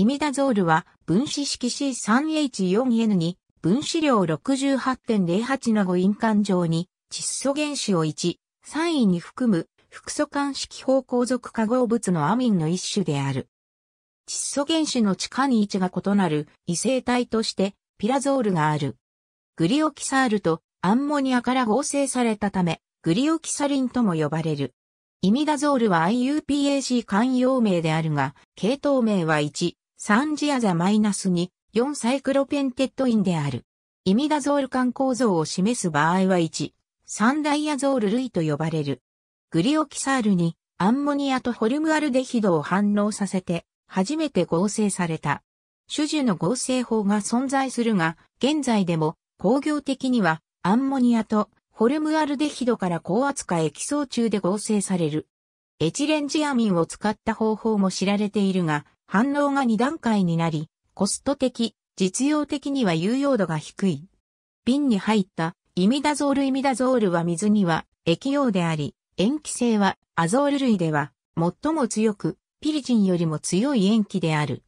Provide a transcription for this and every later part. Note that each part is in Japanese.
イミダゾールは分子式 C3H4N に分子量68.08の誤因管上に窒素原子を1、3位に含む複素間式方向属化合物のアミンの一種である。窒素原子の地下に位置が異なる異性体としてピラゾールがある。グリオキサールとアンモニアから合成されたため、グリオキサリンとも呼ばれる。イミダゾールは IUPAC 慣用名であるが、系統名は1、サンジアザマイナスに4サイクロペンテッドインである。イミダゾール間構造を示す場合は1、三ダイアゾール類と呼ばれる。グリオキサールにアンモニアとホルムアルデヒドを反応させて初めて合成された。種樹の合成法が存在するが、現在でも工業的にはアンモニアとホルムアルデヒドから高圧化液層中で合成される。エチレンジアミンを使った方法も知られているが、反応が2段階になり、コスト的、実用的には有用度が低い。瓶に入ったイミダゾールイミダゾールは水には液用であり、塩基性はアゾール類では最も強く、ピリジンよりも強い塩基である。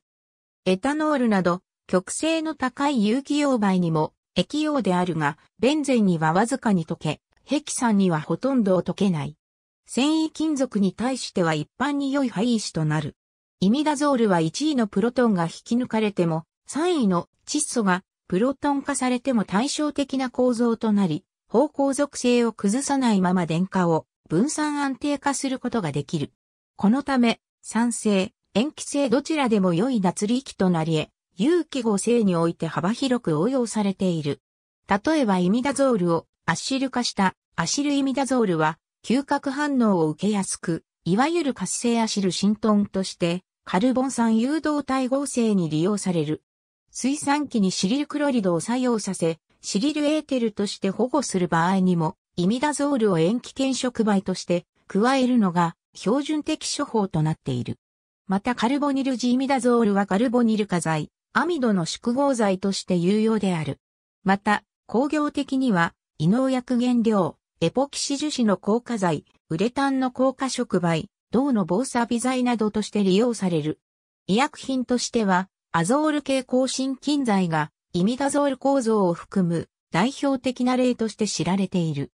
エタノールなど、極性の高い有機溶媒にも液用であるが、ベンゼンにはわずかに溶け、ヘキサンにはほとんど溶けない。繊維金属に対しては一般に良い廃止子となる。イミダゾールは1位のプロトンが引き抜かれても、3位の窒素がプロトン化されても対照的な構造となり、方向属性を崩さないまま電荷を分散安定化することができる。このため、酸性、塩基性どちらでも良い脱力となり得、有機合成において幅広く応用されている。例えばイミダゾールをアシル化したアシルイミダゾールは、嗅覚反応を受けやすく、いわゆる活性アシルシトンとしてカルボン酸誘導体合成に利用される。水酸基にシリルクロリドを作用させ、シリルエーテルとして保護する場合にも、イミダゾールを塩基検触媒として加えるのが標準的処方となっている。またカルボニルジイミダゾールはカルボニル化剤、アミドの宿合剤として有用である。また、工業的には、異農薬原料、エポキシ樹脂の硬化剤、ウレタンの硬化触媒、銅の防錆剤などとして利用される。医薬品としては、アゾール系抗真菌剤が、イミダゾール構造を含む代表的な例として知られている。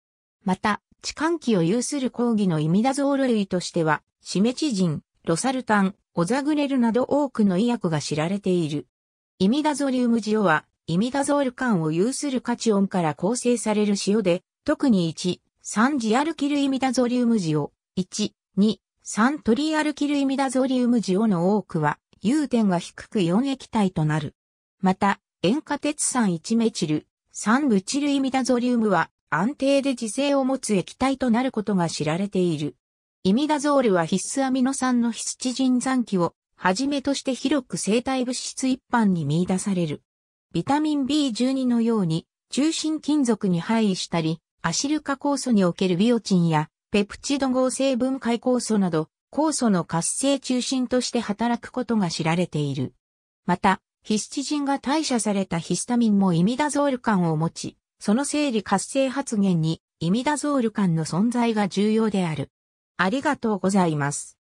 また、痴漢期を有する抗議のイミダゾール類としては、シメチジン、ロサルタン、オザグレルなど多くの医薬が知られている。イミダゾリウム塩は、イミダゾール間を有するカチオンから構成される塩で、特に1、3ジアルキルイミダゾリウム塩、1、2、三トリアルキルイミダゾリウムジオの多くは、融点が低く4液体となる。また、塩化鉄酸1メチル、酸ブチルイミダゾリウムは、安定で磁性を持つ液体となることが知られている。イミダゾールは必須アミノ酸の必知人残機をはじめとして広く生体物質一般に見出される。ビタミン B12 のように中心金属に配位したり、アシル化酵素におけるビオチンやペプチド合成分解酵素など、酵素の活性中心として働くことが知られている。また、ヒスチジンが代謝されたヒスタミンもイミダゾール感を持ち、その生理活性発現にイミダゾール感の存在が重要である。ありがとうございます。